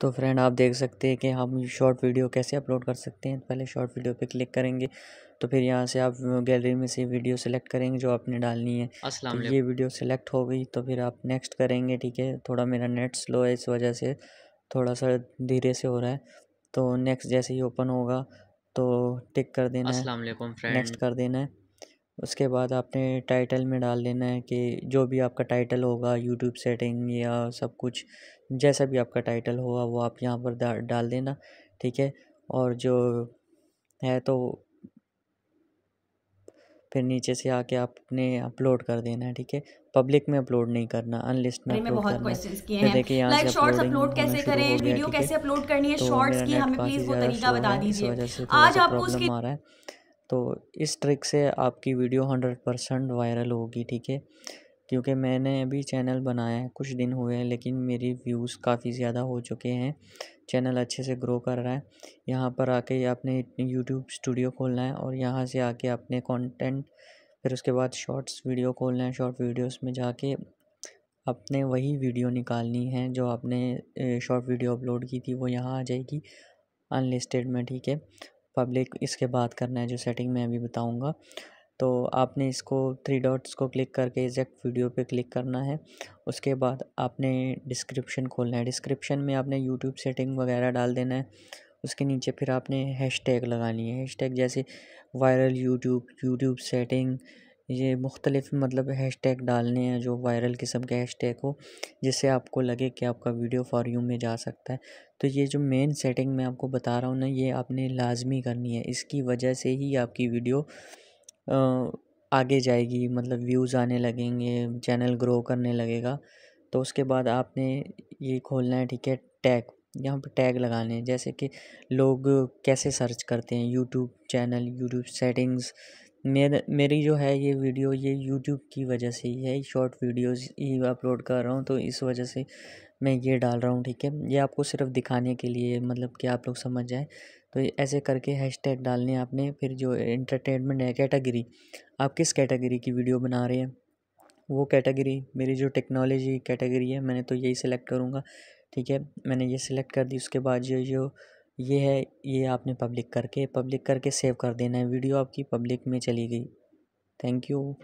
तो फ्रेंड आप देख सकते हैं कि हम शॉर्ट वीडियो कैसे अपलोड कर सकते हैं पहले शॉर्ट वीडियो पे क्लिक करेंगे तो फिर यहाँ से आप गैलरी में से वीडियो सेलेक्ट करेंगे जो आपने डालनी है तो ये वीडियो सेलेक्ट हो गई तो फिर आप नेक्स्ट करेंगे ठीक है थोड़ा मेरा नेट स्लो है इस वजह से थोड़ा सा धीरे से हो रहा है तो नेक्स्ट जैसे ही ओपन होगा तो टिक कर देना है नेक्स्ट कर देना है उसके बाद आपने टाइटल में डाल देना है कि जो भी आपका टाइटल होगा यूट्यूब सेटिंग या सब कुछ जैसा भी आपका टाइटल होगा वो आप यहाँ पर डाल देना ठीक है और जो है तो फिर नीचे से आके आपने अपलोड कर देना है ठीक है पब्लिक में अपलोड नहीं करना अनलिस्ट में अपलोड बहुत क्वेश्चंस किए देखिए यहाँ से अपलोड कैसे करें वीडियो कैसे अपलोड करनी है शॉर्ट्स तो की हमें प्लीज वो तरीका बता दीजिए आज आपको उसकी आ रहा है तो इस ट्रिक से आपकी वीडियो हंड्रेड परसेंट वायरल होगी ठीक है क्योंकि मैंने अभी चैनल बनाया है कुछ दिन हुए हैं लेकिन मेरी व्यूज़ काफ़ी ज़्यादा हो चुके हैं चैनल अच्छे से ग्रो कर रहा है यहाँ पर आके आपने यूट्यूब स्टूडियो खोलना है और यहाँ से आके अपने कंटेंट फिर उसके बाद शॉर्ट्स वीडियो खोलना है शॉर्ट वीडियोस में जाके अपने वही वीडियो निकालनी है जो आपने शॉर्ट वीडियो अपलोड की थी वो यहाँ आ जाएगी अनलिस्टेड में ठीक है पब्लिक इसके बाद करना है जो सेटिंग मैं अभी बताऊँगा तो आपने इसको थ्री डॉट्स को क्लिक करके एग्जैक्ट वीडियो पे क्लिक करना है उसके बाद आपने डिस्क्रिप्शन खोलना है डिस्क्रिप्शन में आपने यूट्यूब सेटिंग वगैरह डाल देना है उसके नीचे फिर आपने हैश टैग लगानी है हैश टैग जैसे वायरल यूट्यूब यूट्यूब सेटिंग ये मुख्तलिफ़ मतलब हैशटैग डालने हैं जो वायरल किस्म के हैशटैग हो जिससे आपको लगे कि आपका वीडियो फॉर यू में जा सकता है तो ये जो मेन सेटिंग मैं आपको बता रहा हूँ ना ये आपने लाजमी करनी है इसकी वजह से ही आपकी वीडियो आगे जाएगी मतलब व्यूज़ आने लगेंगे चैनल ग्रो करने लगेगा तो उसके बाद आपने ये खोलना है ठीक है टैग यहाँ पर टैग लगाने हैं जैसे कि लोग कैसे सर्च करते हैं यूट्यूब चैनल यूट्यूब सेटिंग्स मेरे मेरी जो है ये वीडियो ये यूट्यूब की वजह से ही है शॉर्ट वीडियोस ही अपलोड कर रहा हूँ तो इस वजह से मैं ये डाल रहा हूँ ठीक है ये आपको सिर्फ दिखाने के लिए मतलब कि आप लोग समझ जाएँ तो ऐसे करके हैशटैग डालने आपने फिर जो इंटरटेनमेंट है कैटेगरी आप किस कैटेगरी की वीडियो बना रहे हैं वो कैटेगरी मेरी जो टेक्नोलॉजी कैटेगरी है मैंने तो यही सिलेक्ट करूँगा ठीक है मैंने ये सिलेक्ट कर दी उसके बाद जो जो ये है ये आपने पब्लिक करके पब्लिक करके सेव कर देना है वीडियो आपकी पब्लिक में चली गई थैंक यू